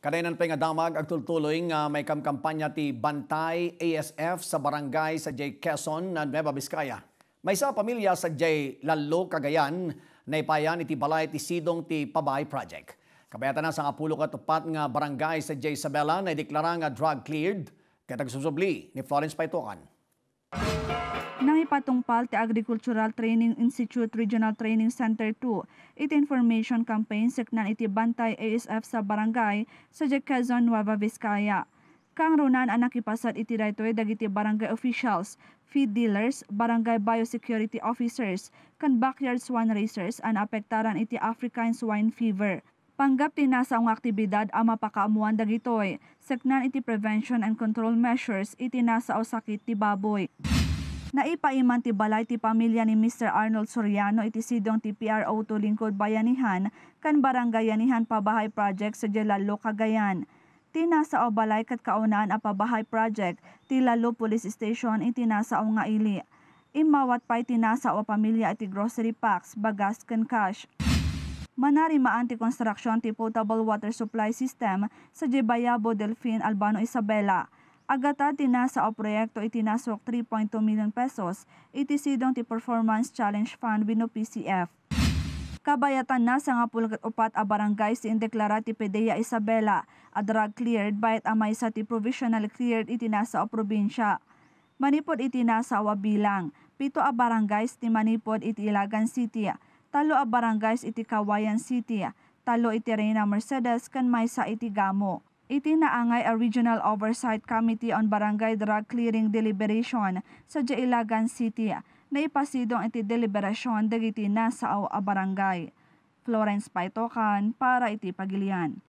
Kanainan pa nga damag ang tultuloy nga may kamkampanya ti Bantay ASF sa barangay sa J. Quezon na Nueva Vizcaya. May sa pamilya sa J. Lalo, Cagayan na ipayan iti balay ti Sidong ti Pabay Project. Kabayatan na sa apulo katupat nga barangay sa J. Isabela na ideklara nga drug cleared katagsusubli ni Florence Paitokan may patungpal ti Agricultural Training Institute Regional Training Center 2 iti information campaign seknan iti bantay ASF sa barangay sa Jekazon, Nueva Vizcaya. Kang runan ang nakipasad iti daytoy dagiti barangay officials, feed dealers, barangay biosecurity officers, kan backyard swine racers ang apektaran iti African swine fever panggap ti nasa ang aktibidad ang mapakaamuan dagitoy, seknan iti prevention and control measures iti nasa o sakit ti baboy. Naipaiman ti balay ti pamilya ni Mr. Arnold Soriano iti sidong ti PRO2 lingkod bayanihan kan barangayanihan pabahay project sa Jelalo, Cagayan ti nasa o balay kat kaunaan a pabahay project ti Lalo Police Station iti nasa o nga ili. Imawat pa'y tinasa o pamilya iti grocery packs, bagas ken cash. Manarimaan ti konstruksyon ti potable water supply system sa Jebayabo Delfin Albano Isabela. Agata tinasa o proyekto itinasok 3.2 million pesos itisidong ti Performance Challenge Fund wino PCF. Kabayatan na sa ngapulgat upat a barangay si indeklara ti Pedea Isabela, a drug cleared by amay sa ti provisional cleared itinasa o probinsya. Manipod itinasa wa bilang, pito a barangays ti Manipod iti Ilagan City, talo a barangays iti Kawayan City, talo iti Reyna Mercedes kan may sa iti Gamo. Itinaangay a Regional Oversight Committee on Barangay Drug Clearing Deliberation sa Jailagan City na ipasidong iti deliberasyon dagiti nasa a barangay. Florence Paitokan para iti pagilian.